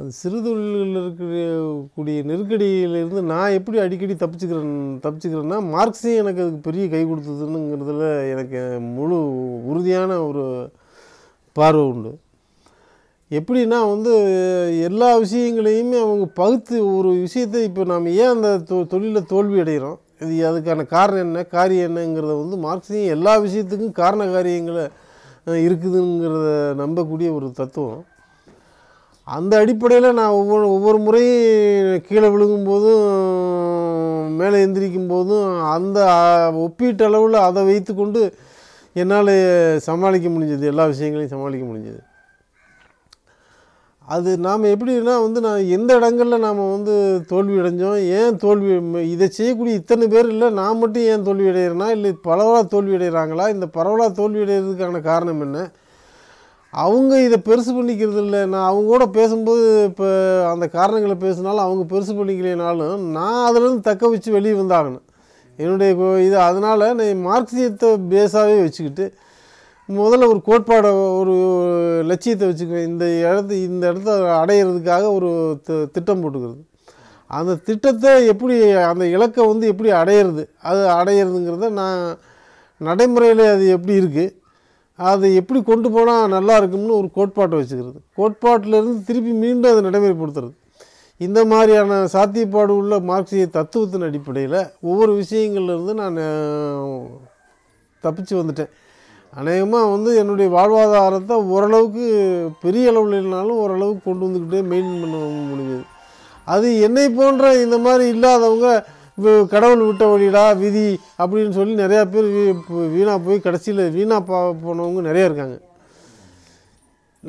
அது சிறு தொழில்களில் இருக்கக்கூடிய நெருக்கடியிலிருந்து நான் எப்படி அடிக்கடி தப்பிச்சுக்கிறேன் தப்பிச்சுக்கிறேன்னா மார்க்ஸையும் எனக்கு அதுக்கு பெரிய கை கொடுத்ததுங்கிறதுல எனக்கு முழு உறுதியான ஒரு பார்வை உண்டு எப்படின்னா வந்து எல்லா விஷயங்களையுமே அவங்க பகுத்து ஒரு விஷயத்தை இப்போ நாம் ஏன் அந்த தொ தொழிலில் தோல்வி அடைகிறோம் இது அதுக்கான காரணம் என்ன காரியம் என்னங்கிறத வந்து மார்க்ஸையும் எல்லா விஷயத்துக்கும் காரண காரியங்களை இருக்குதுங்கிறத நம்பக்கூடிய ஒரு தத்துவம் அந்த அடிப்படையில் நான் ஒவ்வொரு ஒவ்வொரு முறையும் கீழே விழுகும்போதும் மேலே எந்திரிக்கும் போதும் அந்த ஒப்பீட்டளவில் அதை வைத்து கொண்டு என்னால் சமாளிக்க முடிஞ்சது எல்லா விஷயங்களையும் சமாளிக்க முடிஞ்சது அது நாம் எப்படின்னா வந்து நான் எந்த இடங்களில் நாம் வந்து தோல்வி அடைஞ்சோம் ஏன் தோல்வி இதை செய்யக்கூடிய இத்தனை பேர் இல்லை நான் மட்டும் ஏன் தோல்வி அடைகிறேன்னா இல்லை பரவலாக தோல்வி அடைகிறாங்களா இந்த பரவலாக தோல்வி அடைகிறதுக்கான காரணம் என்ன அவங்க இதை பெருசு பண்ணிக்கிறது இல்லை நான் அவங்க கூட பேசும்போது இப்போ அந்த காரணங்களை பேசினாலும் அவங்க பெருசு பண்ணிக்கலைனாலும் நான் அதிலேருந்து தக்க வச்சு வெளியே வந்தாகணும் என்னுடைய இது அதனால் நான் மார்க்சியத்தை பேஸாகவே வச்சுக்கிட்டு முதல்ல ஒரு கோட்பாடை ஒரு லட்சியத்தை வச்சுக்குவேன் இந்த இடத்து இந்த இடத்த அடையிறதுக்காக ஒரு திட்டம் போட்டுக்கிறது அந்த திட்டத்தை எப்படி அந்த இலக்கை வந்து எப்படி அடையிறது அது அடையிறதுங்கிறத நான் நடைமுறையில் அது எப்படி இருக்குது அது எப்படி கொண்டு போனால் நல்லா இருக்கும்னு ஒரு கோட்பாட்டை வச்சுக்கிறது கோட்பாட்டிலேருந்து திருப்பி மீண்டும் அதை நடைமுறைப்படுத்துறது இந்த மாதிரியான சாத்தியப்பாடு உள்ள மார்க்சிய தத்துவத்தின் அடிப்படையில் ஒவ்வொரு விஷயங்கள்லேருந்து நான் தப்பிச்சு வந்துட்டேன் அநேகமாக வந்து என்னுடைய வாழ்வாதாரத்தை ஓரளவுக்கு பெரிய அளவில் இல்லைனாலும் ஓரளவுக்கு கொண்டு வந்துக்கிட்டே மெயின் பண்ண முடிஞ்சது அது என்னை போன்ற இந்த மாதிரி இல்லாதவங்க கடவுள் விட்ட வழிடா விதி அப்படின்னு சொல்லி நிறையா பேர் வீணாக போய் கடைசியில் வீணாக பா போனவங்க நிறையா இருக்காங்க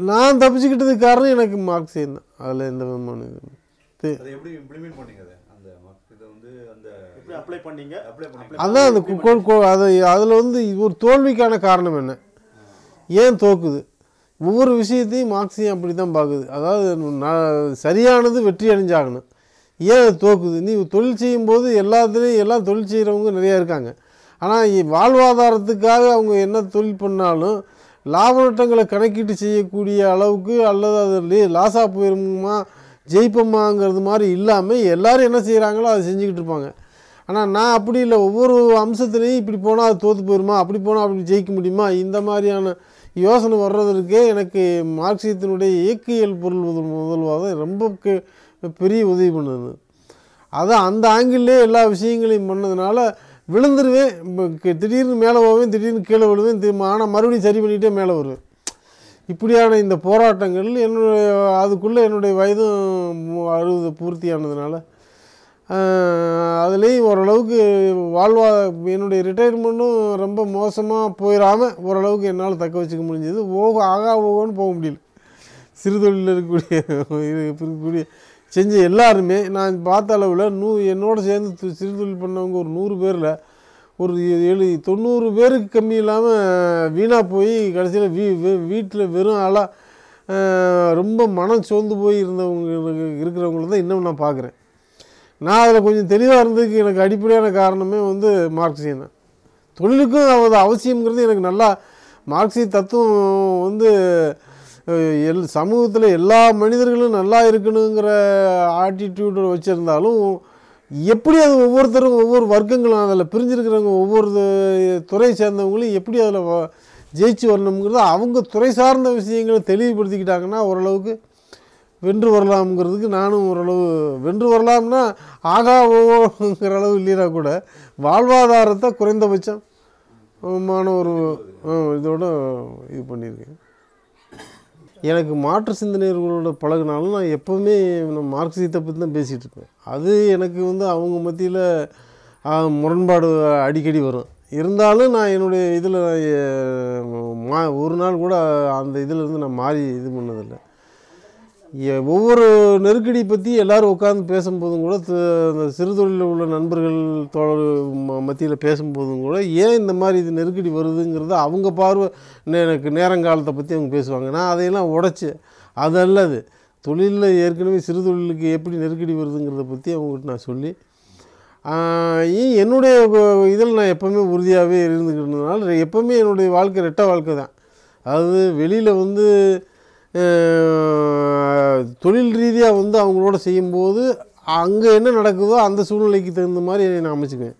நான் தப்பிச்சுக்கிட்டதுக்கு காரணம் எனக்கு மார்க் சேர்ந்தேன் அதில் எந்த விதமான அதான் அந்த அதை அதில் வந்து ஒரு தோல்விக்கான காரணம் என்ன ஏன் தோக்குது ஒவ்வொரு விஷயத்தையும் மார்க்ஸையும் அப்படி தான் பார்க்குது அதாவது நான் சரியானது வெற்றி அடைஞ்சாகணும் ஏன் தோக்குது நீ தொழில் செய்யும்போது எல்லாத்துலேயும் எல்லாம் தொழில் செய்கிறவங்க நிறையா இருக்காங்க ஆனால் வாழ்வாதாரத்துக்காக அவங்க என்ன தொழில் பண்ணாலும் லாப நட்டங்களை கணக்கீட்டு செய்யக்கூடிய அளவுக்கு அல்லது அதில் லாஸாக போயிருமா ஜெயிப்போமாங்கிறது மாதிரி இல்லாமல் எல்லோரும் என்ன செய்கிறாங்களோ அதை செஞ்சுக்கிட்டு இருப்பாங்க ஆனால் நான் அப்படி இல்லை ஒவ்வொரு அம்சத்துலேயும் இப்படி போனால் அது தோற்று போயிருமா அப்படி போனால் அப்படி ஜெயிக்க முடியுமா இந்த மாதிரியான யோசனை வர்றதற்கே எனக்கு மார்க்சியத்தினுடைய இயக்கியல் பொருள் முதல் தான் ரொம்ப பெரிய உதவி பண்ணது அதான் அந்த ஆங்கிள்லேயே எல்லா விஷயங்களையும் பண்ணதுனால விழுந்துருவேன் திடீர்னு மேலே போவேன் திடீர்னு கீழே விழுவேன் திரும்ப ஆனால் மறுபடியும் சரி பண்ணிகிட்டே மேலே வருவேன் இப்படியான இந்த போராட்டங்கள் என்னுடைய அதுக்குள்ளே என்னுடைய வயதும் அறுபது பூர்த்தியானதுனால அதுலேயும் ஓரளவுக்கு வாழ்வா என்னுடைய ரிட்டையர்மெண்ட்டும் ரொம்ப மோசமாக போயிடாமல் ஓரளவுக்கு என்னால் தக்க வச்சுக்க முடிஞ்சது ஓகோ ஆகா ஓகோன்னு போக முடியல சிறு தொழிலில் இருக்கக்கூடிய இருக்கக்கூடிய செஞ்ச எல்லாருமே நான் பார்த்த அளவில் நூ என்னோடு சேர்ந்து சிறுதொழில் பண்ணவங்க ஒரு நூறு பேரில் ஒரு எழு தொண்ணூறு பேருக்கு கம்மி இல்லாமல் வீணாக போய் கடைசியில் வீ வீட்டில் வெறும் ஆளாக ரொம்ப மனம் சோர்ந்து போய் இருந்தவங்க இருக்கிறவங்கள தான் இன்னும் நான் பார்க்குறேன் நான் அதில் கொஞ்சம் தெளிவாக இருந்ததுக்கு எனக்கு அடிப்படையான காரணமே வந்து மார்க்சியம் தான் தொழிலுக்கும் அது அவசியங்கிறது எனக்கு நல்லா மார்க்சிய தத்துவம் வந்து எல் சமூகத்தில் எல்லா மனிதர்களும் நல்லா இருக்கணுங்கிற ஆட்டிடியூடு வச்சுருந்தாலும் எப்படி அது ஒவ்வொருத்தரும் ஒவ்வொரு வர்க்கங்களும் அதில் பிரிஞ்சிருக்கிறவங்க ஒவ்வொரு துறை சேர்ந்தவங்களும் எப்படி அதில் ஜெயிச்சு வரணுங்கிறது அவங்க துறை சார்ந்த விஷயங்களை தெளிவுபடுத்திக்கிட்டாங்கன்னா ஓரளவுக்கு வென்று வரலாம்ங்கிறதுக்கு நானும் ஓரளவு வென்று வரலாம்னா ஆகா ஓங்கிற அளவு இல்லைனா கூட வாழ்வாதாரத்தை குறைந்தபட்சம் மான ஒரு இதோட இது பண்ணியிருக்கேன் எனக்கு மாற்று சிந்தனையர்களோட பழகினாலும் நான் எப்போவுமே நான் மார்க்சியத்தை பற்றி தான் பேசிகிட்டு இருப்பேன் அது எனக்கு வந்து அவங்க மத்தியில் முரண்பாடு அடிக்கடி வரும் இருந்தாலும் நான் என்னுடைய இதில் மா ஒரு நாள் கூட அந்த இதிலேருந்து நான் மாறி இது பண்ணதில்லை ஒவ்வொரு நெருக்கடி பற்றி எல்லோரும் உட்காந்து பேசும்போதும் கூட அந்த சிறு தொழிலில் உள்ள நண்பர்கள் தொடர் மத்தியில் பேசும்போதும் கூட ஏன் இந்த மாதிரி இது நெருக்கடி வருதுங்கிறத அவங்க பார்வை எனக்கு நேரங்காலத்தை பற்றி அவங்க பேசுவாங்க நான் அதையெல்லாம் உடச்சி அது அல்லது தொழிலில் ஏற்கனவே சிறு தொழிலுக்கு எப்படி நெருக்கடி வருதுங்கிறத பற்றி அவங்ககிட்ட நான் சொல்லி என்னுடைய இதில் நான் எப்போவுமே உறுதியாகவே இருந்துக்கிட்டதுனால எப்போவுமே என்னுடைய வாழ்க்கை ரெட்ட வாழ்க்கை தான் அதாவது வெளியில் வந்து தொழில் ரீதியாக வந்து அவங்களோட செய்யும்போது அங்கே என்ன நடக்குதோ அந்த சூழ்நிலைக்கு தகுந்த மாதிரி நான் அமைச்சுக்குவேன்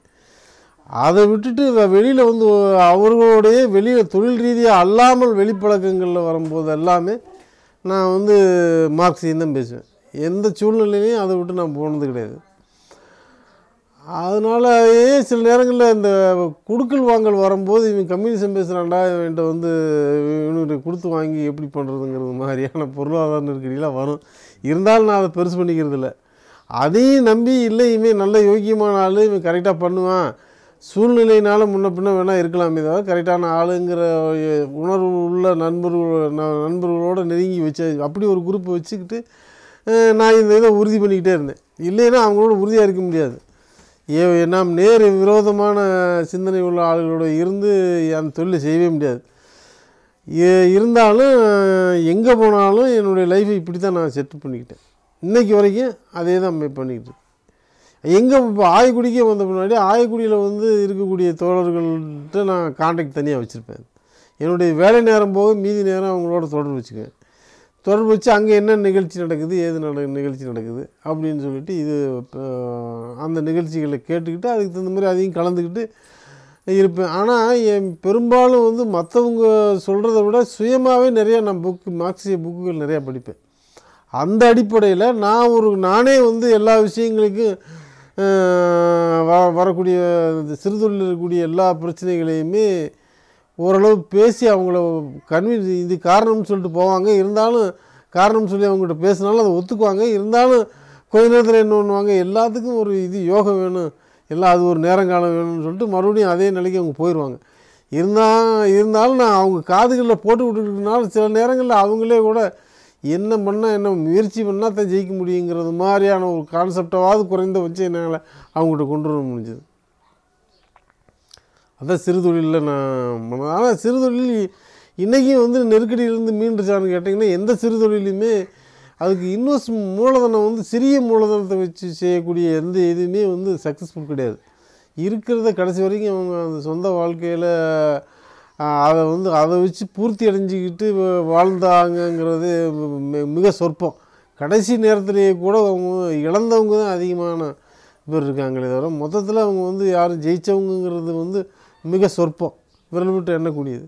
அதை விட்டுட்டு வெளியில் வந்து அவர்களுடைய வெளியில் தொழில் ரீதியாக அல்லாமல் வெளிப்பழக்கங்களில் வரும்போது எல்லாமே நான் வந்து மார்க்சியம் தான் பேசுவேன் எந்த சூழ்நிலையிலையும் அதை விட்டு நான் போனது கிடையாது அதனால் சில நேரங்களில் இந்த குடுக்கல் வாங்கல் வரும்போது இவன் கம்யூனிசம் பேசுகிறாண்டா இவன்ட்ட வந்து இவனுக்கு கொடுத்து வாங்கி எப்படி பண்ணுறதுங்கிறது மாதிரியான பொருளாதார நெருக்கடியெலாம் வரும் இருந்தாலும் நான் அதை பெருசு பண்ணிக்கிறது இல்லை அதையும் நம்பி இல்லை இவன் நல்ல யோக்கியமான ஆள் இவன் கரெக்டாக பண்ணுவான் சூழ்நிலையினால் முன்ன பின்ன வேணால் இருக்கலாமே தவிர கரெக்டான ஆளுங்கிற உணர்வு உள்ள நண்பர்கள் நண்பர்களோடு நெருங்கி வச்ச அப்படி ஒரு குரூப்பை வச்சுக்கிட்டு நான் இந்த இதை உறுதி பண்ணிக்கிட்டே இருந்தேன் இல்லைன்னா அவங்களோட உறுதியாக இருக்க முடியாது நாம் நேர் விரோதமான சிந்தனை உள்ள ஆளுகளோடு இருந்து அந்த தொழிலை செய்யவே முடியாது இருந்தாலும் எங்கே போனாலும் என்னுடைய லைஃப்பை இப்படி தான் நான் செட்டில் பண்ணிக்கிட்டேன் இன்றைக்கி வரைக்கும் அதே தான் பண்ணிக்கிட்டு எங்கே இப்போ ஆயக்குடிக்கே வந்த முன்னாடி ஆயக்குடியில் வந்து இருக்கக்கூடிய தோழர்கள்ட்ட நான் கான்டாக்ட் தனியாக வச்சுருப்பேன் என்னுடைய வேலை நேரம் போக மீதி நேரம் அவங்களோட தொடர்பு வச்சுக்குவேன் தொடர்பு வச்சு அங்கே என்ன நிகழ்ச்சி நடக்குது ஏது நட நிகழ்ச்சி நடக்குது அப்படின்னு சொல்லிட்டு இது அந்த நிகழ்ச்சிகளை கேட்டுக்கிட்டு அதுக்கு தகுந்த மாதிரி அதையும் கலந்துக்கிட்டு இருப்பேன் ஆனால் என் பெரும்பாலும் வந்து மற்றவங்க சொல்கிறத விட சுயமாகவே நிறையா நான் புக்கு மார்க்சிய புக்குகள் நிறையா படிப்பேன் அந்த அடிப்படையில் நான் ஒரு நானே வந்து எல்லா விஷயங்களுக்கும் வரக்கூடிய சிறுதொழில் இருக்கக்கூடிய எல்லா பிரச்சனைகளையுமே ஓரளவு பேசி அவங்கள கன்வின்ஸ் இது காரணம்னு சொல்லிட்டு போவாங்க இருந்தாலும் காரணம் சொல்லி அவங்ககிட்ட பேசினாலும் அதை ஒத்துக்குவாங்க இருந்தாலும் கொஞ்ச நேரத்தில் என்ன பண்ணுவாங்க எல்லாத்துக்கும் ஒரு இது யோகம் வேணும் எல்லாம் அது ஒரு நேரங்காலம் வேணும்னு சொல்லிட்டு மறுபடியும் அதே நிலைக்கு அவங்க போயிடுவாங்க இருந்தால் இருந்தாலும் நான் அவங்க காதுகளில் போட்டு விட்டுக்கிட்டனால சில நேரங்களில் அவங்களே கூட என்ன பண்ணால் என்ன முயற்சி பண்ணால் தான் ஜெயிக்க முடியுங்கிறது மாதிரியான ஒரு கான்செப்டாவது குறைந்த வச்சு என்னால் அவங்ககிட்ட கொண்டு வர முடிஞ்சது அதான் சிறுதொழிலில் நான் ஆனால் சிறுதொழில் இன்றைக்கும் வந்து நெருக்கடியிலேருந்து மீண்டுச்சான்னு கேட்டிங்கன்னா எந்த சிறுதொழிலுமே அதுக்கு இன்வெஸ்ட் மூலதனம் வந்து சிறிய மூலதனத்தை வச்சு செய்யக்கூடிய எந்த இதுவுமே வந்து சக்ஸஸ்ஃபுல் கிடையாது இருக்கிறத கடைசி வரைக்கும் அவங்க அந்த சொந்த வாழ்க்கையில் அதை வந்து அதை வச்சு பூர்த்தி அடைஞ்சிக்கிட்டு வாழ்ந்தாங்கங்கிறது மிக சொற்பம் கடைசி நேரத்துலேயே கூட அவங்க இழந்தவங்க தான் அதிகமான பேர் இருக்காங்களே தவிர மொத்தத்தில் அவங்க வந்து யாரும் ஜெயித்தவங்கிறது வந்து மிக சொற்பம் விரல் விட்டு எண்ணக்கூடியது